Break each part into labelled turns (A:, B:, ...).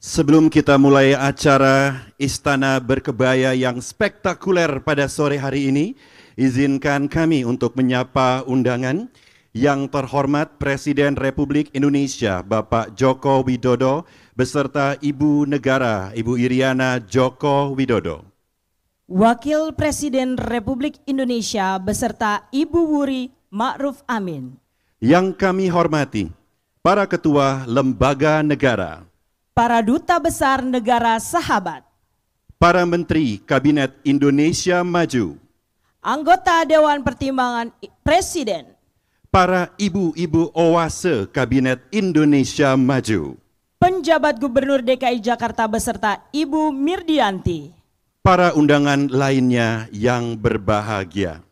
A: Sebelum kita mulai acara Istana Berkebaya yang spektakuler pada sore hari ini, izinkan kami untuk menyapa undangan yang terhormat Presiden Republik Indonesia Bapak Joko Widodo beserta Ibu Negara Ibu Iriana Joko Widodo.
B: Wakil Presiden Republik Indonesia beserta Ibu Wuri Ma'ruf Amin.
A: Yang kami hormati, para ketua lembaga negara,
B: para duta besar negara sahabat,
A: para menteri Kabinet Indonesia Maju,
B: anggota Dewan Pertimbangan Presiden,
A: para ibu-ibu oase Kabinet Indonesia Maju,
B: penjabat Gubernur DKI Jakarta beserta Ibu Mirdianti,
A: para undangan lainnya yang berbahagia.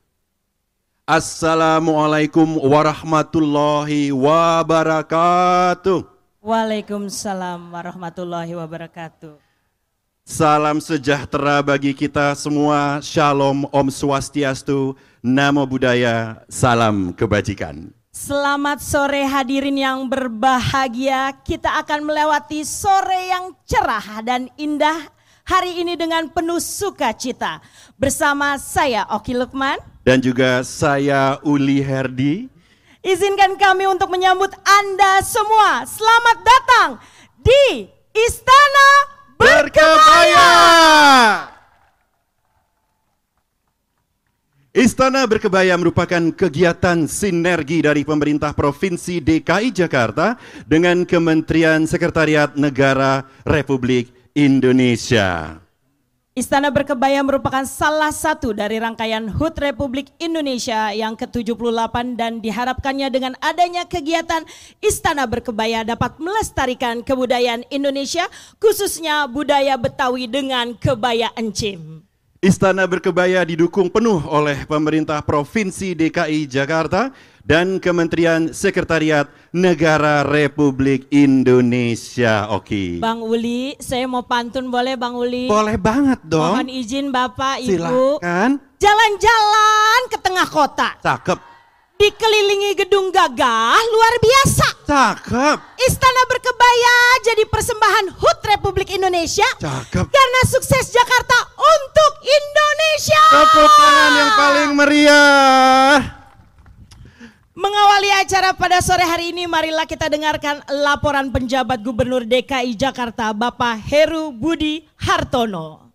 A: Assalamualaikum warahmatullahi wabarakatuh.
B: Waalaikumsalam warahmatullahi wabarakatuh.
A: Salam sejahtera bagi kita semua. Shalom, Om Swastiastu, Namo Buddhaya, Salam Kebajikan.
B: Selamat sore hadirin yang berbahagia. Kita akan melewati sore yang cerah dan indah hari ini dengan penuh sukacita. Bersama saya Oki Lukman.
A: Dan juga saya Uli Herdi
B: Izinkan kami untuk menyambut Anda semua. Selamat datang di Istana Berkebaya.
A: Istana Berkebaya merupakan kegiatan sinergi dari pemerintah Provinsi DKI Jakarta dengan Kementerian Sekretariat Negara Republik Indonesia.
B: Istana Berkebaya merupakan salah satu dari rangkaian HUT Republik Indonesia yang ke-78 dan diharapkannya dengan adanya kegiatan Istana Berkebaya dapat melestarikan kebudayaan Indonesia khususnya budaya Betawi dengan kebaya encim.
A: Istana Berkebaya didukung penuh oleh pemerintah Provinsi DKI Jakarta dan Kementerian Sekretariat Negara Republik Indonesia. Oki. Bang
B: Uli, saya mau pantun boleh Bang Uli? Boleh
A: banget dong. Mohon
B: izin Bapak, Ibu. Silakan. Jalan-jalan ke tengah kota. Cakep. Dikelilingi gedung gagah luar biasa. Cakep. Istana Berkebaya jadi persembahan HUT Republik Indonesia. Cakep. Karena sukses Jakarta Indonesia. Tepuk tangan yang paling meriah. Mengawali acara pada sore hari ini, marilah kita dengarkan laporan penjabat Gubernur DKI Jakarta, Bapak Heru Budi Hartono.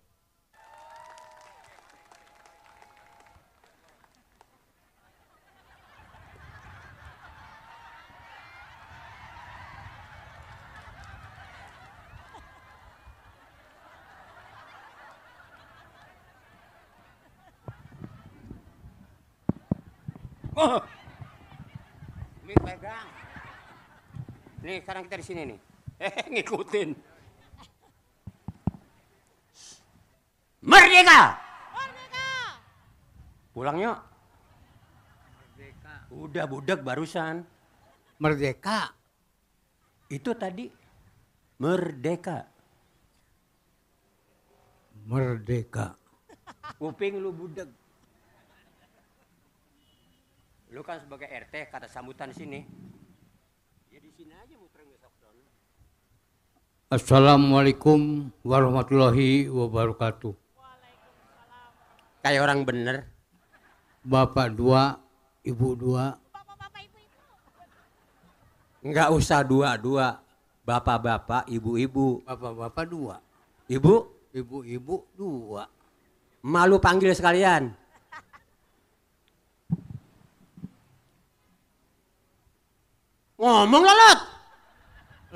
C: Oh. Ini pegang. Nih, sekarang kita di sini nih. Eh, ngikutin. Merdeka! Merdeka! Pulang Merdeka. Udah budak barusan. Merdeka. Itu tadi merdeka. Merdeka. Kuping lu budak. Lu kan sebagai RT kata sambutan sini. Ya di sini aja muterin besok don. Assalamualaikum warahmatullahi wabarakatuh. Kayak orang bener. Bapak dua, ibu dua. Enggak Nggak usah dua-dua. Bapak-bapak, ibu-ibu. Bapak-bapak dua. Ibu? Ibu-ibu dua. Malu panggil sekalian. Ngomong lah, Lot.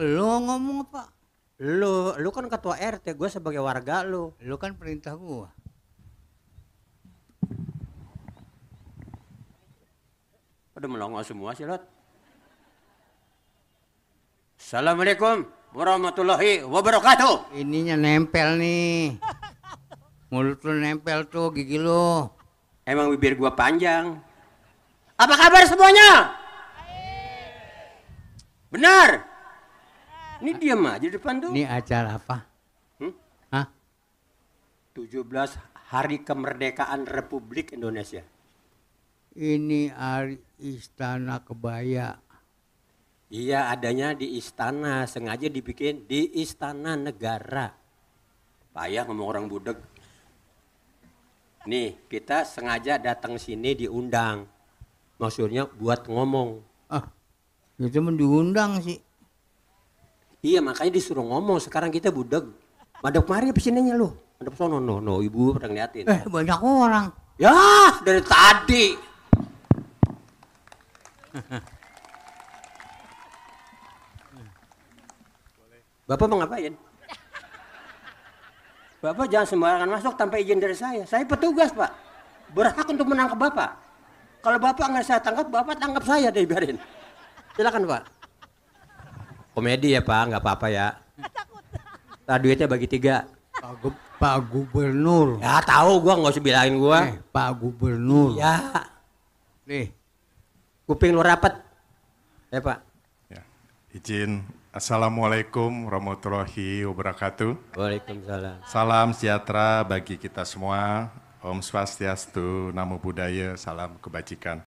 C: Lo ngomong apa? Lo, lo kan ketua RT, gue sebagai warga lo. Lo kan perintah gue. Pada melongo semua sih, Lot. Assalamualaikum warahmatullahi wabarakatuh. Ininya nempel nih. Mulut lu nempel tuh gigi lu. Emang bibir gua panjang. Apa kabar semuanya? Benar. Ini dia mah di depan tuh. Ini acara apa? Hmm? Hah? 17 Hari Kemerdekaan Republik Indonesia. Ini hari Istana Kebaya. Iya, adanya di istana, sengaja dibikin di istana negara. Payah ngomong orang budek. Nih, kita sengaja datang sini diundang. Maksudnya buat ngomong. Ah, Ya cuma diundang sih. Iya makanya disuruh ngomong sekarang kita budak. Madep mari apa sininya lu? Madep sono no no ibu pernah ngeliatin. Eh banyak orang. Ya dari tadi. Bapak mau ngapain? Bapak jangan sembarangan masuk tanpa izin dari saya. Saya petugas pak. Berhak untuk menangkap bapak. Kalau bapak nggak saya tangkap, bapak tangkap saya deh biarin. Silakan Pak. Komedi ya Pak, nggak apa-apa ya. Nah, duitnya bagi tiga. Pak, Gu Pak Gubernur. Ya tahu gua nggak usah bilangin gua. Eh, Pak Gubernur. Ya. Nih. Kuping lu rapet. Ya Pak. Ya.
A: Izin Assalamualaikum warahmatullahi wabarakatuh. Waalaikumsalam. Salam sejahtera bagi kita semua. Om Swastiastu, Namo Buddhaya, salam kebajikan.